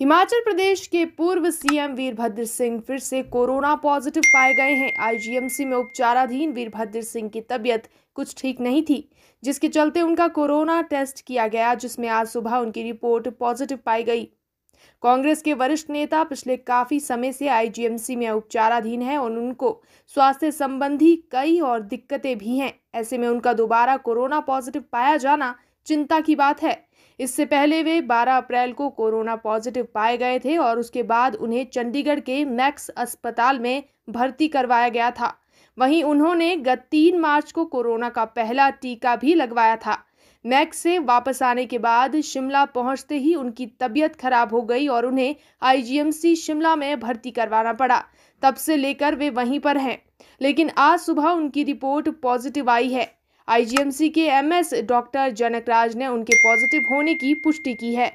हिमाचल प्रदेश के पूर्व सीएम वीरभद्र सिंह फिर से कोरोना पॉजिटिव पाए गए हैं आईजीएमसी में उपचाराधीन वीरभद्र सिंह की तबीयत कुछ ठीक नहीं थी जिसके चलते उनका कोरोना टेस्ट किया गया जिसमें आज सुबह उनकी रिपोर्ट पॉजिटिव पाई गई कांग्रेस के वरिष्ठ नेता पिछले काफी समय से आईजीएमसी में उपचाराधीन है और उनको स्वास्थ्य संबंधी कई और दिक्कतें भी हैं ऐसे में उनका दोबारा कोरोना पॉजिटिव पाया जाना चिंता की बात है इससे पहले वे 12 अप्रैल को कोरोना पॉजिटिव पाए गए थे और उसके बाद उन्हें चंडीगढ़ के मैक्स अस्पताल में भर्ती करवाया गया था वहीं उन्होंने गत तीन मार्च को कोरोना का पहला टीका भी लगवाया था मैक्स से वापस आने के बाद शिमला पहुंचते ही उनकी तबीयत खराब हो गई और उन्हें आईजीएमसी शिमला में भर्ती करवाना पड़ा तब से लेकर वे वहीं पर हैं लेकिन आज सुबह उनकी रिपोर्ट पॉजिटिव आई है आईजीएमसी के एमएस डॉक्टर जनकराज ने उनके पॉजिटिव होने की पुष्टि की है